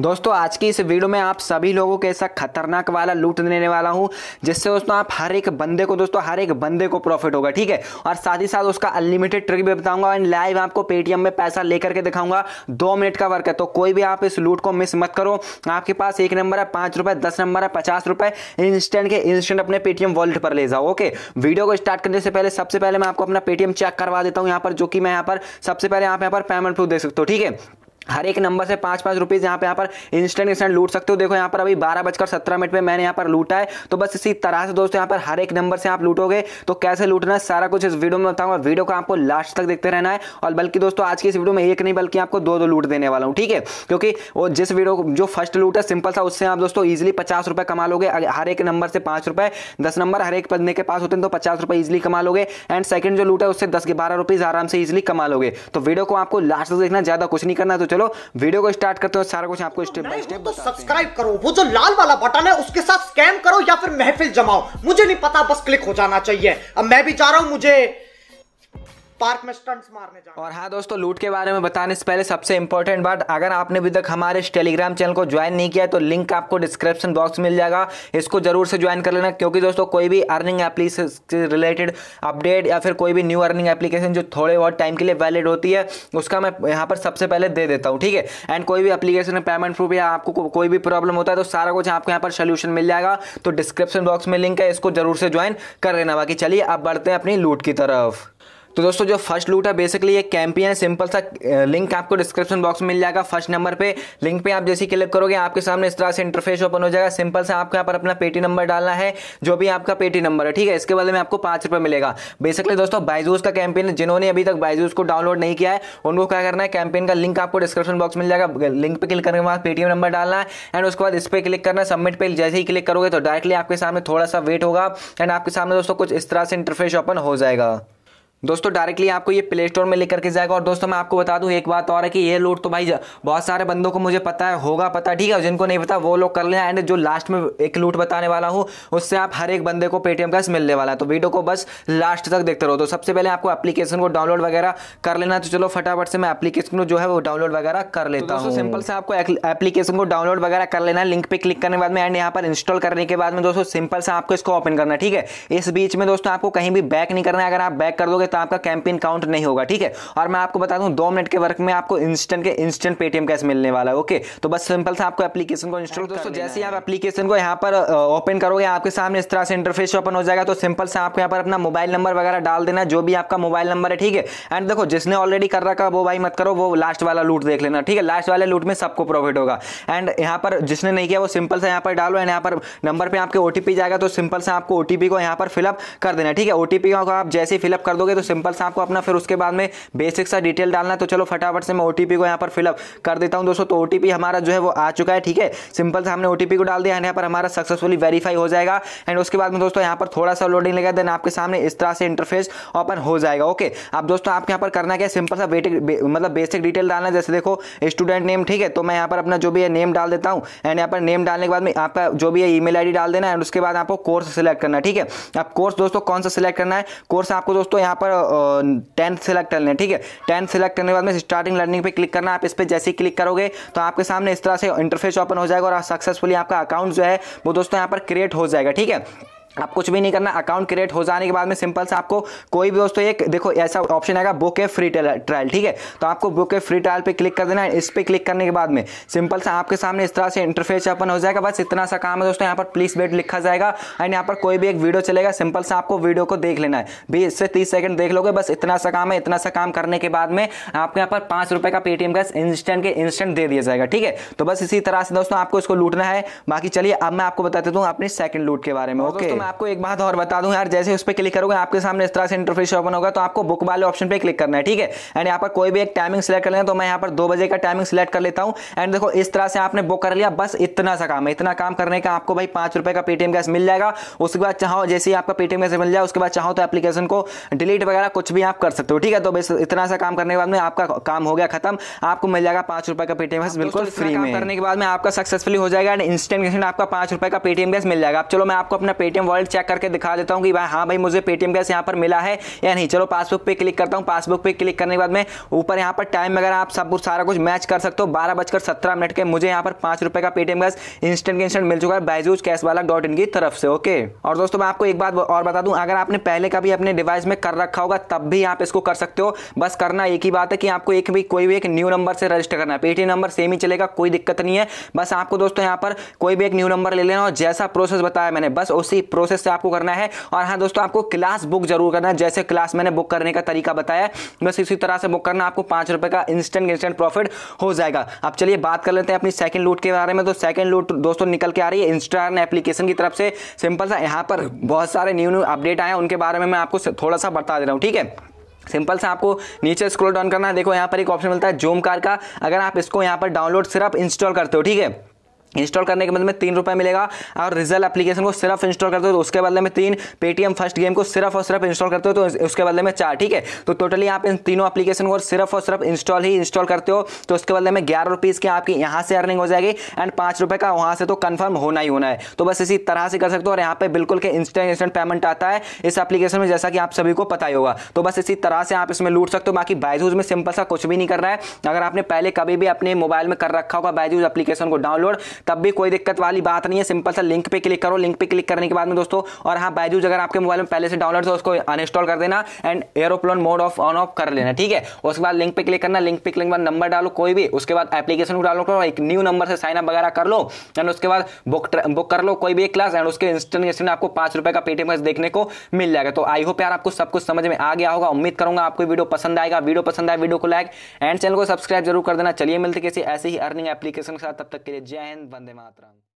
दोस्तों आज की इस वीडियो में आप सभी लोगों के ऐसा खतरनाक वाला लूट देने वाला हूं जिससे दोस्तों आप हर एक बंदे को दोस्तों हर एक बंदे को प्रॉफिट होगा ठीक है और साथ ही साथ उसका अनलिमिटेड ट्रिक भी बताऊंगा एंड लाइव आपको पेटीएम में पैसा लेकर के दिखाऊंगा दो मिनट का वर्क है तो कोई भी आप इस लूट को मिस मत करो आपके पास एक नंबर है पाँच रुपए दस नंबर है पचास रुपए इंस्टेंट के इंस्टेंट अपने पेटीएम वॉलेट पर ले जाओ ओके वीडियो को स्टार्ट करने से पहले सबसे पहले मैं आपको अपना पेटीएम चेक करवा देता हूँ यहाँ पर जो कि मैं यहाँ पर सबसे पहले आप यहाँ पर पेमेंट प्रूफ दे सकते हो ठीक है हर एक नंबर से पाँच पाँच रुपीज़ यहाँ पे यहाँ पर इंस्टेंट इंस्टेंट लूट सकते हो देखो यहाँ पर अभी बारह बजकर सत्रह मिनट पे मैंने यहाँ पर लूटा है तो बस इसी तरह से दोस्तों यहाँ पर हर एक नंबर से आप लूटोगे तो कैसे लूटना है सारा कुछ इस वीडियो में बताऊंगा वीडियो को आपको लास्ट तक देखते रहना है और बल्कि दोस्तों आज की इस वीडियो में एक नहीं बल्कि आपको दो दो लूट देने वाला हूँ ठीक है क्योंकि वो जिस वीडियो जो फर्स्ट लूट है सिंपल था उससे आप दोस्तों ईजिली पचास रुपये कमा लोगे हर एक नंबर से पाँच रुपये दस नंबर हर एक बंदे के पास होते हैं तो पचास रुपये ईजिली कमा लोगे एंड सेकंड जो लूट है उससे दस बारह रुपीज़ आराम से ईजिली कमा लोगे तो वीडियो को आपको लास्ट तक देखना ज़्यादा कुछ नहीं करना तो चलो वीडियो को स्टार्ट करते हो सारा कुछ आपको स्टेप बाय स्टेप सब्सक्राइब करो वो जो लाल वाला बटन है उसके साथ स्कैम करो या फिर महफिल जमाओ मुझे नहीं पता बस क्लिक हो जाना चाहिए अब मैं भी जा रहा हूँ मुझे पार्क में स्टंट्स मारने जाना और हाँ दोस्तों लूट के बारे में बताने से पहले सबसे इंपॉर्टेंट बात अगर आपने अभी तक हमारे इस टेलीग्राम चैनल को ज्वाइन नहीं किया है तो लिंक आपको डिस्क्रिप्शन बॉक्स मिल जाएगा इसको जरूर से ज्वाइन कर लेना क्योंकि दोस्तों कोई भी अर्निंग एप्लीकेशन रिलेटेड अपडेट या फिर कोई भी न्यू अर्निंग एप्लीकेशन जो थोड़े बहुत टाइम के लिए वैलिड होती है उसका मैं यहाँ पर सबसे पहले दे देता हूँ ठीक है एंड कोई भी एप्लीकेशन में पेमेंट प्रूफ या आपको कोई भी प्रॉब्लम होता है तो सारा कुछ आपको यहाँ पर सोल्यूशन मिल जाएगा तो डिस्क्रिप्शन बॉक्स में लिंक है इसको जरूर से ज्वाइन कर लेना बाकी चलिए आप बढ़ते हैं अपनी लूट की तरफ तो दोस्तों जो फर्स्ट लूट है बेसिकली ये कैंपियन सिंपल सा लिंक आपको डिस्क्रिप्शन बॉक्स में मिल जाएगा फर्स्ट नंबर पे लिंक पे आप जैसे क्लिक करोगे आपके सामने इस तरह से इंटरफेस ओपन हो जाएगा सिंपल सा आपको यहाँ पर अपना पेटी नंबर डालना है जो भी आपका पेटी नंबर है ठीक है इसके बदले में आपको पाँच रुपये मिलेगा बेसिकली दोस्तों बाइजूस का कैंपेन जिन्होंने अभी तक बाइजूस को डाउनलोड नहीं किया है उनको क्या करना है कैंपेन का लिंक आपको डिस्क्रिप्शन बॉक्स मिल जाएगा लिंक पे क्लिक करने के बाद पेटीएम नंबर डालना है एंड उसके बाद इस पर क्लिक करना सबमिट पे जैसे ही क्लिक करोगे तो डायरेक्टली आपके सामने थोड़ा सा वेट होगा एंड आपके सामने दोस्तों कुछ इस तरह से इंटरफेस ओपन हो जाएगा दोस्तों डायरेक्टली आपको ये प्ले स्टोर में लेकर के जाएगा और दोस्तों मैं आपको बता दूं एक बात और है कि ये लूट तो भाई बहुत सारे बंदों को मुझे पता है होगा पता ठीक है जिनको नहीं पता वो लोग कर लेना एंड जो लास्ट में एक लूट बताने वाला हूँ उससे आप हर एक बंदे को पेटीएम का मिलने वाला है तो वीडियो को बस लास्ट तक देखते रहो तो सबसे पहले आपको एप्लीकेशन को डाउनलोड वगैरह कर लेना तो चलो फटाफट से मैं एप्लीकेशन को जो है वो डाउनलोड वगैरह कर तो लेता हूँ सिंपल से आपको एप्लीकेशन को डाउनलोड वगैरह कर लेना लिंक पे क्लिक करने के बाद में एंड यहाँ पर इंस्टॉल करने के बाद में दोस्तों सिंपल से आपको इसको ओपन करना ठीक है इस बीच में दोस्तों आपको कहीं भी बैक नहीं करना है अगर आप बैक कर दोगे तो आपका कैंपेन काउंट नहीं होगा ठीक है और मैं आपको बता दूं दो मिनट के वर्क में आपको इंस्टेंट के इंस्टेंट पेटीएम कैश मिलने वाला है ओके तो बस सिंपल था आपको एप्लीकेशन को इंस्टॉल दोस्तों जैसे ही आप एप्लीकेशन को यहाँ पर ओपन uh, करोगे आपके सामने इस तरह से इंटरफेस ओपन हो जाएगा तो सिंपल से आपको यहाँ पर अपना मोबाइल नंबर वगैरह डाल देना जो भी आपका मोबाइल नंबर है ठीक है एंड देखो जिसने ऑलरेडी कर रखा वो भाई मत करो वो लास्ट वाला लूट देख लेना ठीक है लास्ट वाले लूट में सबको प्रॉफिट होगा एंड यहाँ पर जिसने नहीं किया वो सिंपल से यहाँ पर डालो एंड यहाँ पर नंबर पर आपके ओटीपी जाएगा तो सिंपल से आपको ओटीपी को यहाँ पर फिलअप कर देना ठीक है ओटीपी को आप जैसे ही फिलअप कर दोगे तो तो सिंपल से आपको अपना फिर उसके बाद में बेसिक सा डिटेल डालना है तो चलो फटाफट से मैं ओटीपी को यहाँ पर फिलअप कर देता हूँ दोस्तों तो ओटीपी हमारा जो है वो आ चुका है ठीक है सिंपल से हमने ओटीपी को डाल दिया एंड यहाँ पर हमारा सक्सेसफुली वेरीफाई हो जाएगा एंड उसके बाद में दोस्तों यहाँ पर थोड़ा सा लोडिंग लगेगा देन आपके सामने इस तरह से इंटरफेस ओपन हो जाएगा ओके अब दोस्तों आपके यहाँ पर करना क्या सिंपल सा बेटिक मतलब बेसिक डिटेल डालना जैसे देखो स्टूडेंट नेम ठीक है तो मैं यहाँ पर अपना जो भी है नेम डाल देता हूँ एंड यहाँ पर नेम डालने के बाद में आपका जो भी है ईमेल आईडी डाल देना एंड उसके बाद आपको कोर्स सेलेक्ट करना ठीक है अब कोर्स दोस्तों कौन सा सिलेक्ट करना है कोर्स आपको दोस्तों यहाँ पर टेंथ सेलेक्ट कर लें ठीक है टेंथ सेलेक्ट करने के बाद में स्टार्टिंग लर्निंग पे क्लिक करना आप इस पर जैसे ही क्लिक करोगे तो आपके सामने इस तरह से इंटरफेस ओपन हो जाएगा और सक्सेसफुली आपका अकाउंट जो है वो दोस्तों यहाँ पर क्रिएट हो जाएगा ठीक है आप कुछ भी नहीं करना अकाउंट क्रिएट हो जाने के बाद में सिंपल से आपको कोई भी दोस्तों एक देखो ऐसा ऑप्शन आएगा बुक ए फ्री ट्रायल ठीक है तो आपको बुक ए फ्री ट्रायल पे क्लिक कर देना है इस पर क्लिक करने के बाद में सिंपल से आपके सामने इस तरह से इंटरफेस ओपन हो जाएगा बस इतना सा काम है दोस्तों यहाँ पर प्लीज वेट लिखा जाएगा एंड यहाँ पर कोई भी एक वीडियो चलेगा सिंपल से आपको वीडियो को देख लेना है बीस से तीस सेकंड देख लोगे बस इतना सा काम है इतना सा काम करने के बाद में आपको यहाँ पर पाँच रुपये का पेटीएम का इंस्टेंट के इंस्टेंट दे दिया जाएगा ठीक है तो बस इसी तरह से दोस्तों आपको इसको लूटना है बाकी चलिए अब मैं आपको बताते दूँ अपनी सेकंड लूट के बारे में ओके मैं आपको एक बात और बता दूं यार जैसे उस पर क्लिक करोगे आपके सामने इस तरह से इंटरफेस ओपन होगा तो आपको बुक वाले ऑप्शन पे क्लिक करना है ठीक है एंड यहाँ पर कोई भी एक टाइमिंग सिलेक्ट कर लेना तो मैं यहाँ पर दो बजे का टाइमिंग सिलेक्ट कर लेता हूँ एंड देखो इस तरह से आपने बुक कर लिया बस इतना सा काम है इतना काम करने का आपको भाई पाँच रुपये का पेटीएम कैश मिल जाएगा उसके बाद चाहो जैसे ही आपका पेटीएम कैसे मिल जाए उसके बाद चाहो तो एप्लीकेशन को डिलीट वगैरह कुछ भी आप कर सकते हो ठीक है तो बस इतना सा काम करने के बाद में आपका काम हो गया खत्म आपको मिल जाएगा पाँच रुपये का पेटीएम कैश हाँ, बिल्कुल फ्री में करने के बाद में आपका सक्सेसफुली हो जाएगा एंड इंस्टेंट आपका पाँच रुपये का पेटीएम कैश मिल जाएगा अब चलो मैं आपको अपना पेटीएम वॉलेट चेक करके दिखा देता हूँ कि भाई हाँ भाई मुझे पेटीएम कैसे यहाँ पर मिला है या नहीं चलो पासबुक पे क्लिक करता हूँ पासबुक पे क्लिक करने के बाद में ऊपर यहाँ पर टाइम वगैरह आप सब सारा कुछ मैच कर सकते हो बारह बजकर सत्रह मिनट के मुझे यहाँ पर पाँच रुपये का पेटीएम कैश इंस्टेंट के इंस्टेंट मिल चुका है बायजूज कैश वाला डॉट इन की तरफ से ओके और दोस्तों मैं आपको एक बात और बता दूँ अगर आपने पहले कभी अपने डिवाइस में कर रखा होगा तब भी आप इसको कर सकते हो बस करना एक ही बात है कि आपको एक भी कोई भी एक न्यू नंबर से रजिस्टर करना है पेटीएम नंबर सेम ही चलेगा कोई दिक्कत नहीं है बस आपको दोस्तों यहाँ पर कोई भी एक न्यू नंबर ले लेना और जैसा प्रोसेस बताया मैंने बस उसी प्रोसेस प्रोसेस से आपको करना है और हाँ दोस्तों आपको क्लास बुक जरूर करना है जैसे क्लास मैंने बुक करने का तरीका बताया बस इसी तरह से बुक करना आपको पाँच रुपये का इंस्टेंट इंस्टेंट प्रॉफिट हो जाएगा अब चलिए बात कर लेते हैं अपनी सेकंड लूट के बारे में तो सेकंड लूट दोस्तों निकल के आ रही है इंस्टाग्राम एप्लीकेशन की तरफ से सिंपल सा यहाँ पर बहुत सारे न्यू न्यू अपडेट आए हैं उनके बारे में मैं आपको थोड़ा सा बता दे रहा हूँ ठीक है सिंपल से आपको नीचे स्क्रॉल डाउन करना है देखो यहाँ पर एक ऑप्शन मिलता है जूम कार का अगर आप इसको यहाँ पर डाउनलोड सिर्फ इंस्टॉल करते हो ठीक है इंस्टॉल करने के बदले में तीन रुपये मिलेगा और रिजल्ट एप्लीकेशन को सिर्फ इंस्टॉल करते हो तो उसके बदले में तीन पेटीएम फर्स्ट गेम को सिर्फ और सिर्फ इंस्टॉल करते हो तो उसके बदले में चार ठीक है तो टोटली आप इन तीनों एप्लीकेशन को सिर्फ और सिर्फ इंस्टॉल ही इंस्टॉल करते हो तो उसके बदले में ग्यारह रुपीज़ की आपकी यहाँ से अर्निंग हो जाएगी एंड पाँच रुपये का वहाँ से तो कन्फर्म होना ही होना है तो बस इसी तरह से कर सकते हो और यहाँ पर बिल्कुल के इंस्टेंट इंस्टेंट पेमेंट आता है इस एप्लीकेशन में जैसा कि आप सभी को पता ही होगा तो बस इसी तरह से आप इसमें लूट सकते हो बाकी बायजूज में सिंपल सा कुछ भी नहीं कर रहा है अगर आपने पहले कभी भी अपने मोबाइल में कर रखा होगा बायजूज एप्लीकेशन को डाउनलोड तब भी कोई दिक्कत वाली बात नहीं है सिंपल सा लिंक पे क्लिक करो लिंक पे क्लिक करने के बाद में दोस्तों और हाँ बायजूज अगर आपके मोबाइल में पहले से डाउनलोड है उसको अनइंस्टॉल कर देना and aeroplane mode off on off कर लेना ठीक है उसके बाद लिंक पे क्लिक करना लिंक पे क्लिक बाद नंबर डालो कोई भी उसके बाद एप्लीकेशन को डाउनलोड करो एक न्यू नंबर से साइन अप वगैरह कर लो एंड उसके बाद बुक बुक कर लो कोई भी एक क्लास एंड उसके इंस्टेंट इंस्टेंट आपको पाँच रुपये का पेटीएम देखने को मिल जाएगा तो आई होप यार आपको सब कुछ समझ में आ गया होगा उम्मीद करूंगा आपको वीडियो पसंद आएगा वीडियो पसंद आए वीडियो को लाइक एंड चैनल को सब्सक्राइब जरूर कर देना चलिए मिलते किसी ऐसे ही अर्निंग एप्लीकेशन के साथ तब तक के लिए जय हिंद वंदे मातरम